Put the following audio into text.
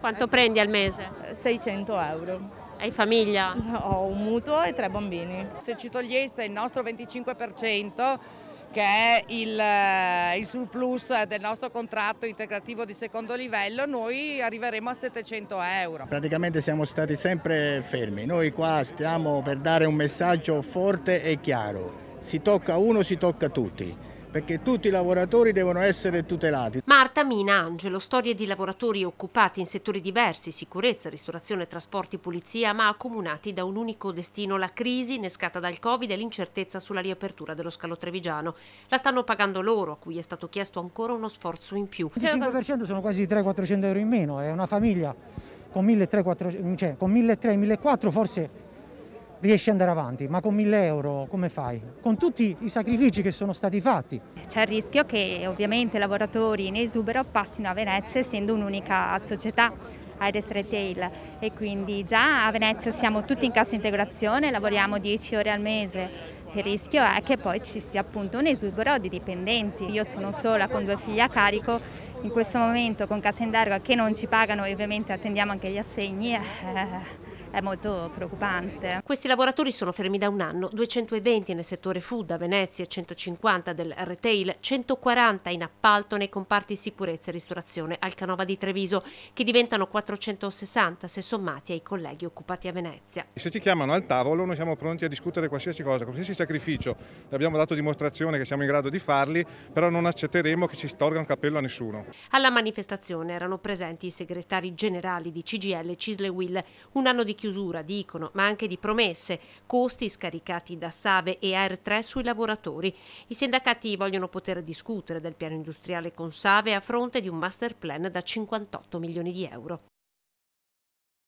Quanto eh prendi al mese? 600 euro. Hai famiglia? Ho un mutuo e tre bambini. Se ci togliesse il nostro 25% che è il, eh, il, surplus del nostro contratto integrativo di secondo livello, noi arriveremo a 700 euro. Praticamente siamo stati sempre fermi, noi qua stiamo per dare un messaggio forte e chiaro, si tocca uno, si tocca tutti perché tutti i lavoratori devono essere tutelati. Marta Mina Angelo, storie di lavoratori occupati in settori diversi, sicurezza, ristorazione, trasporti, pulizia, ma accomunati da un unico destino, la crisi innescata dal Covid e l'incertezza sulla riapertura dello scalo trevigiano. La stanno pagando loro, a cui è stato chiesto ancora uno sforzo in più. Il 5% sono quasi 300-400 euro in meno, è una famiglia con 1.300-1.400 cioè, forse riesci ad andare avanti, ma con 1000 euro come fai? Con tutti i sacrifici che sono stati fatti. C'è il rischio che ovviamente i lavoratori in esubero passino a Venezia essendo un'unica società. Aires Retail e quindi già a Venezia siamo tutti in cassa integrazione, lavoriamo 10 ore al mese. Il rischio è che poi ci sia appunto un esubero di dipendenti. Io sono sola con due figli a carico, in questo momento con cassa in deroga che non ci pagano e ovviamente attendiamo anche gli assegni. Eh è molto preoccupante. Questi lavoratori sono fermi da un anno, 220 nel settore food a Venezia, 150 del retail, 140 in appalto nei comparti sicurezza e ristorazione al Canova di Treviso, che diventano 460 se sommati ai colleghi occupati a Venezia. Se ci chiamano al tavolo noi siamo pronti a discutere qualsiasi cosa, qualsiasi sacrificio, abbiamo dato dimostrazione che siamo in grado di farli, però non accetteremo che ci storga un cappello a nessuno. Alla manifestazione erano presenti i segretari generali di CGL e Cisle Will, un anno di chiusura, dicono, ma anche di promesse, costi scaricati da Save e AR3 sui lavoratori. I sindacati vogliono poter discutere del piano industriale con Save a fronte di un master plan da 58 milioni di euro.